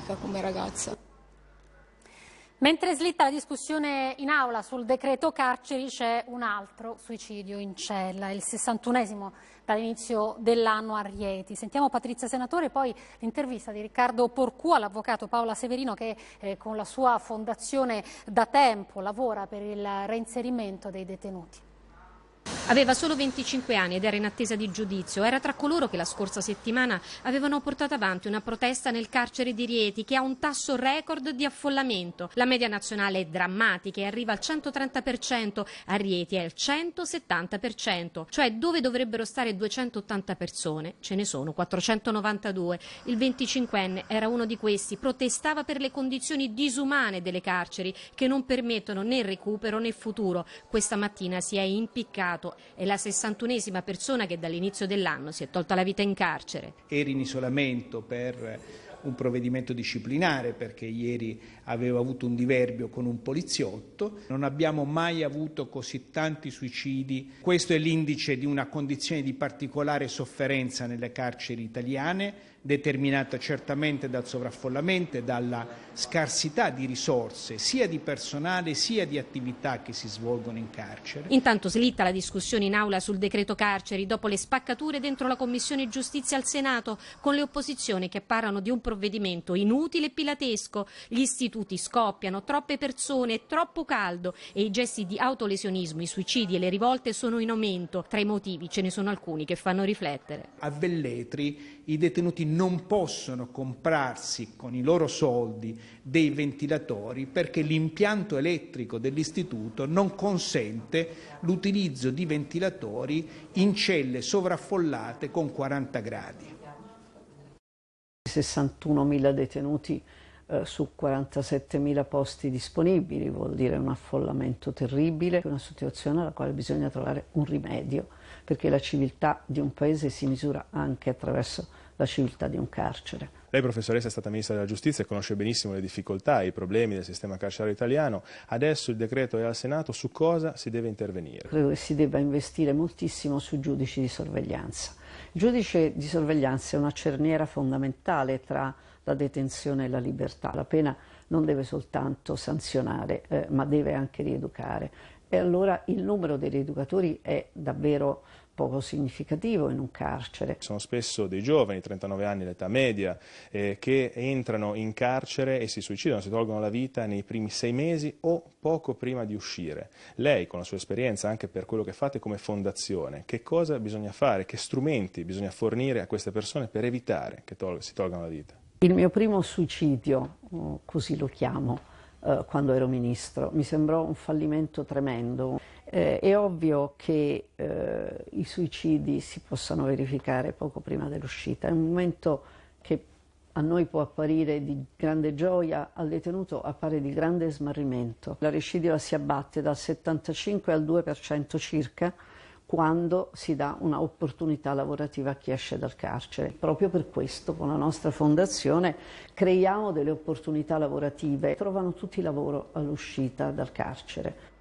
fantastica come ragazza. Mentre slitta la discussione in aula sul decreto carceri c'è un altro suicidio in cella, il 61esimo dall'inizio dell'anno a Rieti. Sentiamo Patrizia Senatore e poi l'intervista di Riccardo Porcu all'avvocato Paola Severino che eh, con la sua fondazione da tempo lavora per il reinserimento dei detenuti. Aveva solo 25 anni ed era in attesa di giudizio. Era tra coloro che la scorsa settimana avevano portato avanti una protesta nel carcere di Rieti che ha un tasso record di affollamento. La media nazionale è drammatica e arriva al 130%, a Rieti è al 170%, cioè dove dovrebbero stare 280 persone ce ne sono 492. Il 25enne era uno di questi, protestava per le condizioni disumane delle carceri che non permettono né recupero né futuro. Questa mattina si è impiccato è la 61esima persona che dall'inizio dell'anno si è tolta la vita in carcere. Era in isolamento per eh, un provvedimento disciplinare perché ieri aveva avuto un diverbio con un poliziotto. Non abbiamo mai avuto così tanti suicidi. Questo è l'indice di una condizione di particolare sofferenza nelle carceri italiane determinata certamente dal sovraffollamento e dalla scarsità di risorse, sia di personale sia di attività che si svolgono in carcere. Intanto slitta la discussione in aula sul decreto carceri dopo le spaccature dentro la Commissione Giustizia al Senato, con le opposizioni che parlano di un provvedimento inutile e pilatesco. Gli istituti scoppiano, troppe persone, troppo caldo e i gesti di autolesionismo, i suicidi e le rivolte sono in aumento. Tra i motivi ce ne sono alcuni che fanno riflettere. A Velletri i detenuti non possono comprarsi con i loro soldi dei ventilatori perché l'impianto elettrico dell'istituto non consente l'utilizzo di ventilatori in celle sovraffollate con 40 gradi. 61.000 detenuti eh, su 47.000 posti disponibili, vuol dire un affollamento terribile, una situazione alla quale bisogna trovare un rimedio, perché la civiltà di un paese si misura anche attraverso la civiltà di un carcere. Lei, professoressa, è stata ministra della giustizia e conosce benissimo le difficoltà e i problemi del sistema carcerario italiano. Adesso il decreto è al Senato, su cosa si deve intervenire? Credo che si debba investire moltissimo sui giudici di sorveglianza. Il giudice di sorveglianza è una cerniera fondamentale tra la detenzione e la libertà. La pena non deve soltanto sanzionare, eh, ma deve anche rieducare. E allora il numero degli educatori è davvero poco significativo in un carcere. Sono spesso dei giovani, 39 anni l'età media, eh, che entrano in carcere e si suicidano, si tolgono la vita nei primi sei mesi o poco prima di uscire. Lei, con la sua esperienza, anche per quello che fate come fondazione, che cosa bisogna fare, che strumenti bisogna fornire a queste persone per evitare che tol si tolgano la vita? Il mio primo suicidio, mm, così lo chiamo, eh, quando ero ministro. Mi sembrò un fallimento tremendo. Eh, è ovvio che eh, i suicidi si possano verificare poco prima dell'uscita. È un momento che a noi può apparire di grande gioia, al detenuto appare di grande smarrimento. La recidiva si abbatte dal 75 al 2% circa quando si dà un'opportunità lavorativa a chi esce dal carcere. Proprio per questo con la nostra fondazione creiamo delle opportunità lavorative, trovano tutti lavoro all'uscita dal carcere.